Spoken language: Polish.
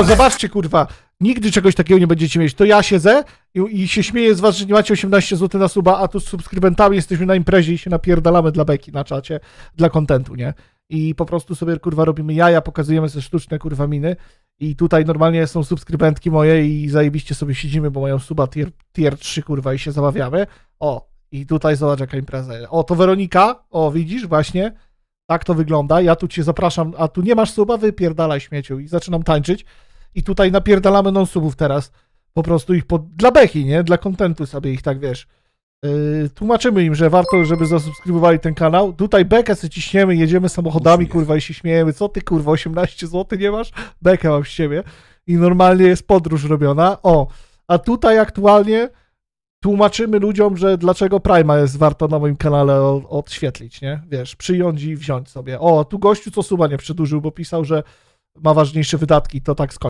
O, zobaczcie, kurwa, nigdy czegoś takiego nie będziecie mieć. To ja siedzę i, i się śmieję z was, że nie macie 18 zł na suba, a tu z subskrybentami jesteśmy na imprezie i się napierdalamy dla beki na czacie, dla kontentu, nie? I po prostu sobie, kurwa, robimy jaja, pokazujemy sobie sztuczne, kurwa, miny. I tutaj normalnie są subskrybentki moje i zajebiście sobie siedzimy, bo mają suba tier, tier 3, kurwa, i się zabawiamy. O, i tutaj zobacz jaka impreza. O, to Weronika, o, widzisz, właśnie. Tak to wygląda. Ja tu cię zapraszam, a tu nie masz suba, wypierdalaj śmieciu i zaczynam tańczyć i tutaj napierdalamy non-subów teraz. Po prostu ich pod... dla bechi, nie? Dla kontentu sobie ich tak, wiesz. Yy, tłumaczymy im, że warto, żeby zasubskrybowali ten kanał. Tutaj bekę sobie ciśniemy, jedziemy samochodami, kurwa, i się śmiejemy. Co ty, kurwa, 18 zł nie masz? Bekę mam z siebie. I normalnie jest podróż robiona. O, a tutaj aktualnie tłumaczymy ludziom, że dlaczego Prima jest warto na moim kanale odświetlić, nie? Wiesz, przyjąć i wziąć sobie. O, tu gościu co suba nie przedłużył, bo pisał, że ma ważniejsze wydatki, to tak skończy.